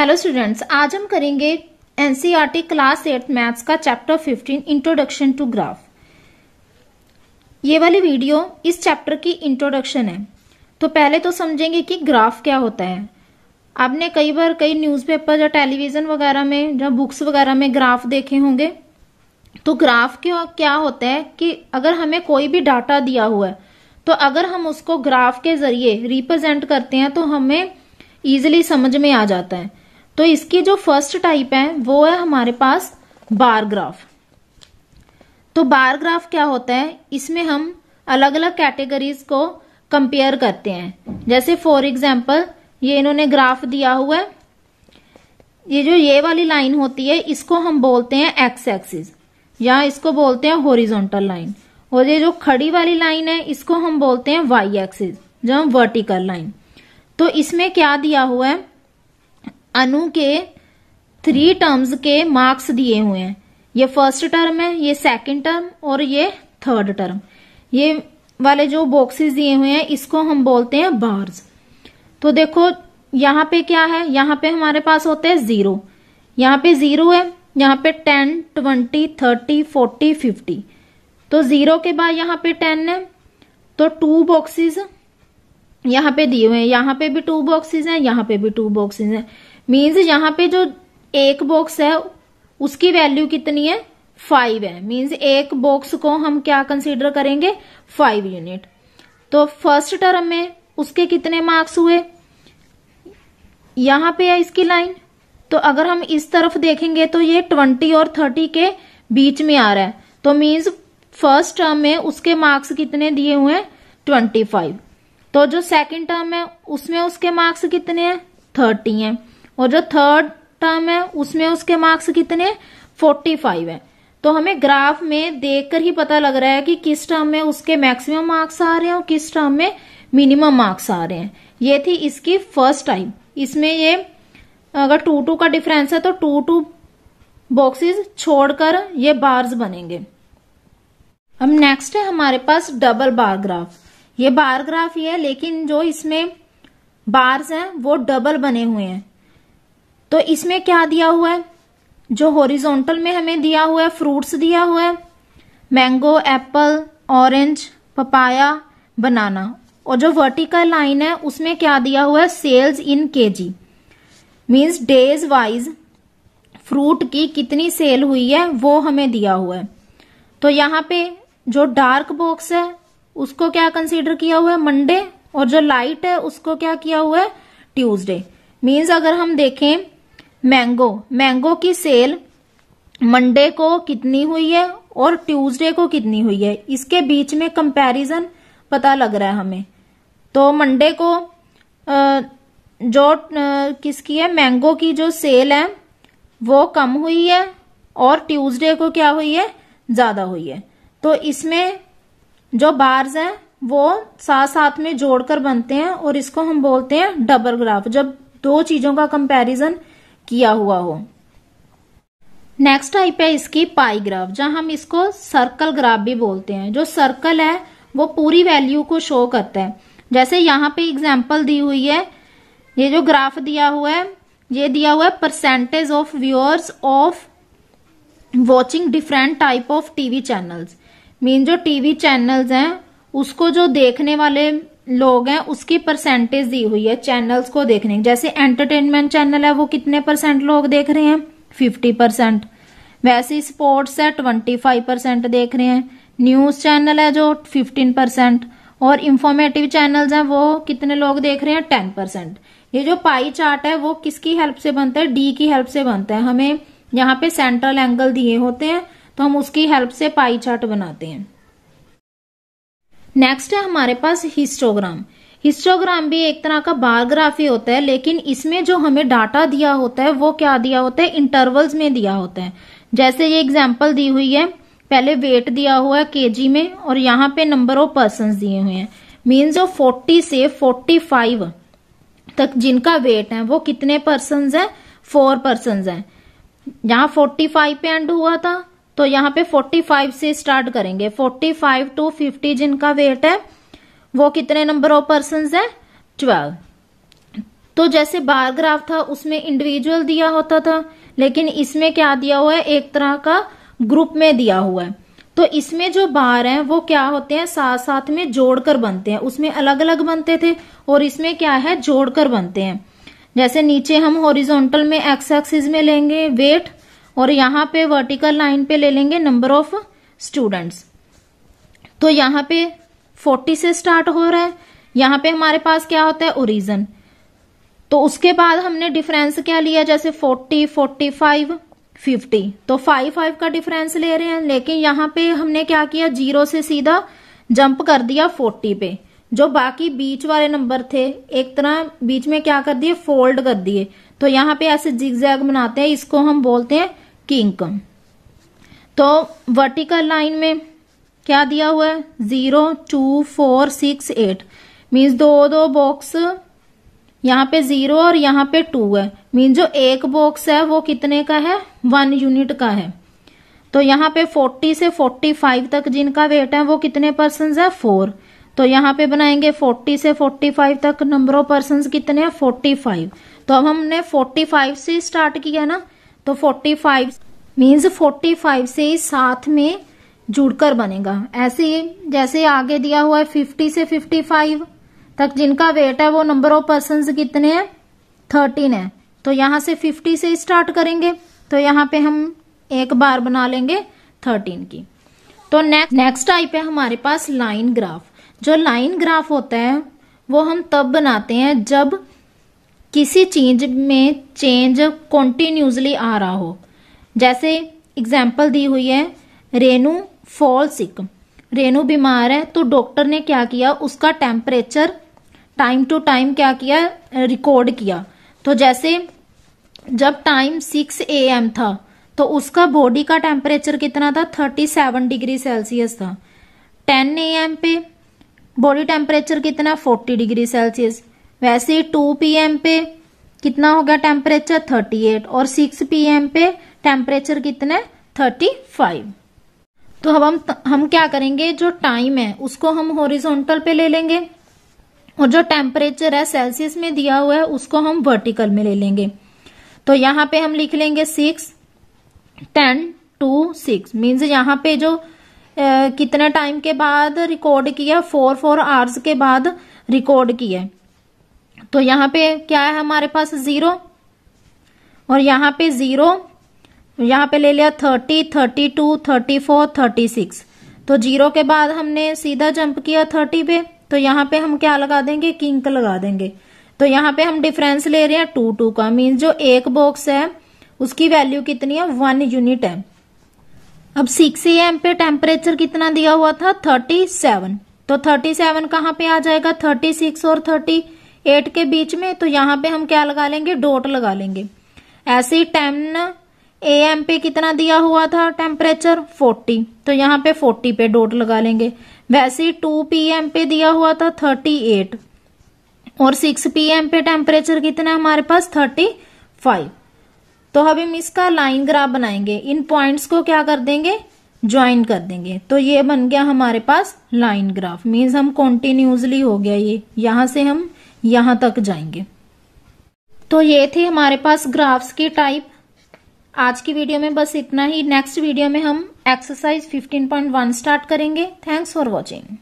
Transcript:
hello students आज हम करेंगे एनसीईआरटी क्लास एट मैथ्स का चैप्टर 15 इंट्रोडक्शन टू ग्राफ ये वाली वीडियो इस चैप्टर की इंट्रोडक्शन है तो पहले तो समझेंगे कि ग्राफ क्या होता है आपने कई बार कई न्यूज़पेपर या टेलीविज़न वगैरह में या बुक्स वगैरह में ग्राफ देखे होंगे तो ग्राफ क्या क्या होता है कि अगर हमें कोई भी डाटा दिया हुआ है तो अगर हम उसको ग्राफ के जरिए रिप्रेजेंट करते हैं तो हमें ईजिली समझ में आ जाता है तो इसकी जो फर्स्ट टाइप है वो है हमारे पास बार ग्राफ तो बार ग्राफ क्या होता है इसमें हम अलग अलग कैटेगरीज को कंपेयर करते हैं जैसे फॉर एग्जाम्पल ये इन्होंने ग्राफ दिया हुआ है ये जो ये वाली लाइन होती है इसको हम बोलते हैं एक्स एक्सिस या इसको बोलते हैं होरिजोनटल लाइन और ये जो खड़ी वाली लाइन है इसको हम बोलते हैं वाई एक्सिस जो हम वर्टिकल लाइन तो इसमें क्या दिया हुआ है अनु के थ्री टर्म्स के मार्क्स दिए हुए हैं ये फर्स्ट टर्म है ये सेकंड टर्म और ये थर्ड टर्म ये वाले जो बॉक्सेस दिए हुए हैं इसको हम बोलते हैं बार्स तो देखो यहाँ पे क्या है यहाँ पे हमारे पास होते हैं जीरो यहाँ पे जीरो है यहाँ पे ten twenty thirty forty fifty तो जीरो के बाद यहाँ पे टेन है तो टू बॉक्सेस यहाँ पे दिए हुए हैं यहाँ पे भी टू बॉक्सेस हैं यहाँ पे भी टू बॉक्सेस हैं मीन्स यहाँ पे जो एक बॉक्स है उसकी वैल्यू कितनी है फाइव है मीन्स एक बॉक्स को हम क्या कंसिडर करेंगे फाइव यूनिट तो फर्स्ट टर्म में उसके कितने मार्क्स हुए यहां पे है इसकी लाइन तो अगर हम इस तरफ देखेंगे तो ये ट्वेंटी और थर्टी के बीच में आ रहा है तो मीन्स फर्स्ट टर्म में उसके मार्क्स कितने दिए हुए हैं ट्वेंटी फाइव तो जो सेकंड टर्म है उसमें उसके मार्क्स कितने हैं थर्टी हैं और जो थर्ड टर्म है उसमें उसके मार्क्स कितने फोर्टी फाइव है तो हमें ग्राफ में देखकर ही पता लग रहा है कि किस टर्म में उसके मैक्सिमम मार्क्स आ रहे हैं और किस टर्म में मिनिमम मार्क्स आ रहे हैं ये थी इसकी फर्स्ट टाइम इसमें ये अगर टू टू का डिफरेंस है तो टू टू बॉक्सेस छोड़कर ये बार्स बनेंगे अब नेक्स्ट है हमारे पास डबल बार ग्राफ ये बार ग्राफ ही है लेकिन जो इसमें बार्स हैं वो डबल बने हुए हैं तो इसमें क्या दिया हुआ है जो हॉरिजॉन्टल में हमें दिया हुआ है फ्रूट्स दिया हुआ है mango apple orange papaya banana और जो वर्टिकल लाइन है उसमें क्या दिया हुआ है sales in KG means days wise fruit की कितनी सेल हुई है वो हमें दिया हुआ है तो यहाँ पे जो डार्क बॉक्स है उसको क्या कंसीडर किया हुआ है मंडे और जो लाइट है उसको क्या किया हुआ है ट्यूसडे मीन्स अगर हम देखें मैंगो मैंगो की सेल मंडे को कितनी हुई है और ट्यूसडे को कितनी हुई है इसके बीच में कंपैरिजन पता लग रहा है हमें तो मंडे को जो किसकी है मैंगो की जो सेल है वो कम हुई है और ट्यूसडे को क्या हुई है ज़्यादा हुई है तो इसमें जो बार्स हैं वो साथ साथ में जोड़कर बनते हैं और इसको हम बोलते हैं डबल ग्राफ जब दो चीज़ों का कंपैरिजन किया हुआ हो नेक्स्ट टाइप है इसकी पाई ग्राफ जहां हम इसको सर्कल ग्राफ भी बोलते हैं जो सर्कल है वो पूरी वैल्यू को शो करता है जैसे यहाँ पे एग्जाम्पल दी हुई है ये जो ग्राफ दिया हुआ है ये दिया हुआ है percentage of viewers of watching different type of TV channels mean जो टीवी चैनल्स हैं उसको जो देखने वाले लोग हैं उसकी परसेंटेज दी हुई है चैनल्स को देखने की जैसे एंटरटेनमेंट चैनल है वो कितने परसेंट लोग देख रहे हैं फिफ्टी परसेंट वैसे स्पोर्ट्स है ट्वेंटी फाइव परसेंट देख रहे हैं न्यूज चैनल है जो फिफ्टीन परसेंट और इंफॉर्मेटिव चैनल्स हैं वो कितने लोग देख रहे हैं टेन परसेंट ये जो पाई चार्ट है वो किसकी हेल्प से बनता है डी की हेल्प से बनता है हमें यहाँ पे सेंट्रल एंगल दिए होते हैं तो हम उसकी हेल्प से पाई चार्ट बनाते हैं नेक्स्ट है हमारे पास हिस्टोग्राम हिस्टोग्राम भी एक तरह का बायोग्राफी होता है लेकिन इसमें जो हमें डाटा दिया होता है वो क्या दिया होता है इंटरवल्स में दिया होता है जैसे ये एग्जाम्पल दी हुई है पहले वेट दिया हुआ है केजी में और यहाँ पे नंबर ऑफ पर्सन दिए हुए हैं मीन्स जो 40 से 45 तक जिनका वेट है वो कितने पर्सन है फोर पर्सन है यहाँ 45 पे एंड हुआ था तो यहाँ पे 45 से स्टार्ट करेंगे 45 टू 50 जिनका वेट है वो कितने नंबर ऑफ पर्सन है 12 तो जैसे बार ग्राफ था उसमें इंडिविजुअल दिया होता था लेकिन इसमें क्या दिया हुआ है एक तरह का ग्रुप में दिया हुआ है तो इसमें जो बार हैं वो क्या होते हैं साथ साथ में जोड़कर बनते हैं उसमें अलग अलग बनते थे और इसमें क्या है जोड़कर बनते हैं जैसे नीचे हम हॉरिजॉन्टल में एक्स एक्सिस में लेंगे वेट और यहाँ पे वर्टिकल लाइन पे ले लेंगे नंबर ऑफ स्टूडेंट्स तो यहाँ पे फोर्टी से स्टार्ट हो रहा है यहाँ पे हमारे पास क्या होता है ओरिजन तो उसके बाद हमने डिफरेंस क्या लिया जैसे फोर्टी फोर्टी फाइव फिफ्टी तो फाइव फाइव का डिफरेंस ले रहे हैं लेकिन यहाँ पे हमने क्या किया जीरो से सीधा जंप कर दिया फोर्टी पे जो बाकी बीच वाले नंबर थे एक तरह बीच में क्या कर दिए फोल्ड कर दिए तो यहाँ पे ऐसे जिग जैग बनाते हैं इसको हम बोलते हैं की इनकम तो वर्टिकल लाइन में क्या दिया हुआ है zero two four six eight means दो दो बॉक्स यहाँ पे जीरो और यहाँ पे टू है मीन जो एक बॉक्स है वो कितने का है वन यूनिट का है तो यहाँ पे फोर्टी से फोर्टी फाइव तक जिनका वेट है वो कितने पर्सन है फोर तो यहाँ पे बनाएंगे फोर्टी से फोर्टी फाइव तक नंबर ऑफ पर्सन कितने फोर्टी फाइव तो अब हमने फोर्टी फाइव से स्टार्ट किया ना तो 45 मीन्स फाइव से साथ में जुड़कर बनेगा ऐसे ही जैसे आगे दिया हुआ है 50 से 55 तक जिनका वेट है वो नंबर ऑफ पर्सन कितने हैं 13 है तो यहां से 50 से स्टार्ट करेंगे तो यहां पे हम एक बार बना लेंगे 13 की तो नेक्स्ट नेक्स्ट टाइप है हमारे पास लाइन ग्राफ जो लाइन ग्राफ होता है वो हम तब बनाते हैं जब किसी चीज में चेंज कॉन्टीन्यूसली आ रहा हो जैसे एग्जाम्पल दी हुई है रेनू फॉल सिक रेनू बीमार है तो डॉक्टर ने क्या किया उसका टेम्परेचर टाइम टू टाइम क्या किया रिकॉर्ड किया तो जैसे जब टाइम सिक्स ए एम था तो उसका बॉडी का टेम्परेचर कितना था थर्टी सेवन डिग्री सेल्सियस था टेन ए एम पे बॉडी टेम्परेचर कितना फोर्टी डिग्री सेल्सियस वैसे टू पीएम पे कितना होगा टेम्परेचर 38 और 6 पीएम पे टेम्परेचर कितना है फाइव तो अब हम हम क्या करेंगे जो टाइम है उसको हम हॉरिजॉन्टल पे ले लेंगे और जो टेम्परेचर है सेल्सियस में दिया हुआ है उसको हम वर्टिकल में ले लेंगे तो यहाँ पे हम लिख लेंगे six ten two six means यहाँ पे जो ए, कितने टाइम के बाद रिकॉर्ड किया फोर फोर आवर्स के बाद रिकॉर्ड किया तो यहाँ पे क्या है हमारे पास ज़ीरो और यहाँ पे ज़ीरो यहाँ पे ले लिया thirty thirty two thirty four thirty six तो जीरो के बाद हमने सीधा जंप किया थर्टी पे तो यहाँ पे हम क्या लगा देंगे किंक लगा देंगे तो यहाँ पे हम डिफरेंस ले रहे हैं टू टू का मीन्स जो एक बॉक्स है उसकी वैल्यू कितनी है वन यूनिट है अब सिक्स ए एम पे टेम्परेचर कितना दिया हुआ था थर्टी सेवन तो थर्टी सेवन कहाँ पे आ जाएगा थर्टी सिक्स और थर्टी 30 एट के बीच में तो यहाँ पे हम क्या लगा लेंगे डोट लगा लेंगे ऐसे ही टेन ए एम पे कितना दिया हुआ था टेम्परेचर फोर्टी तो यहाँ पे फोर्टी पे डोट लगा लेंगे वैसे ही टू पी एम पे दिया हुआ था थर्टी एट और सिक्स पी एम पे टेम्परेचर कितना है हमारे पास थर्टी फाइव तो अभी हम इसका लाइन ग्राफ बनाएंगे इन पॉइंट्स को क्या कर देंगे ज्वाइन कर देंगे तो ये बन गया हमारे पास लाइन ग्राफ मीन्स हम कॉन्टिन्यूसली हो गया ये यहां से हम यहाँ तक जाएंगे तो ये थे हमारे पास ग्राफ्स के टाइप आज की वीडियो में बस इतना ही नेक्स्ट वीडियो में हम एक्सरसाइज 15.1 स्टार्ट करेंगे थैंक्स फॉर वॉचिंग